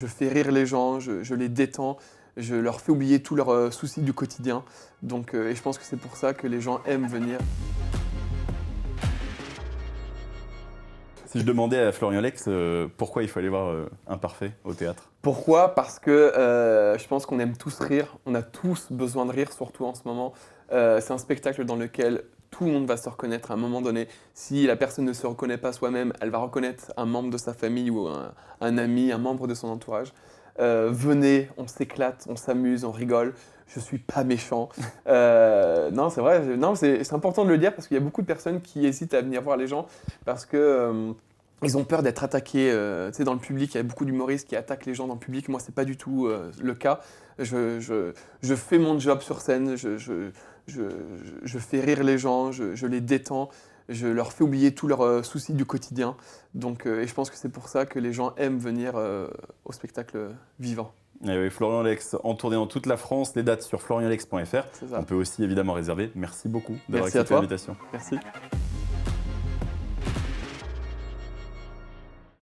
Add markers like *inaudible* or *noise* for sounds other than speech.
Je fais rire les gens, je, les détends, je leur fais oublier tous leurs euh, soucis du quotidien. Donc, euh, et je pense que c'est pour ça que les gens aiment venir. Si je demandais à Florian Lex euh, pourquoi il faut aller voir Imparfait au théâtre Pourquoi Parce que je pense qu'on aime tous rire, on a tous besoin de rire, surtout en ce moment. c'est un spectacle dans lequel tout le monde va se reconnaître à un moment donné. Si la personne ne se reconnaît pas soi-même, elle va reconnaître un membre de sa famille ou un, ami, un membre de son entourage. Euh, venez, on s'éclate, on s'amuse, on rigole. Je suis pas méchant. *laughs* Euh, non, c'est vrai. Non, c'est important de le dire parce qu'il y a beaucoup de personnes qui hésitent à venir voir les gens parce que euh, ils ont peur d'être attaqués. Euh, tu sais, dans le public, il y a beaucoup d'humoristes qui attaquent les gens dans le public. Moi, c'est pas du tout euh, le cas. Je, je, fais mon job sur scène, je, je fais rire les gens, je, les détends, je leur fais oublier tous leurs euh, soucis du quotidien. Donc, et je pense que c'est pour ça que les gens aiment venir au spectacle vivant. Et eh Florian Lex en tournée dans toute la France, les dates sur florianlex.fr. On peut aussi évidemment réserver. Merci beaucoup d'avoir accepté l'invitation. Merci.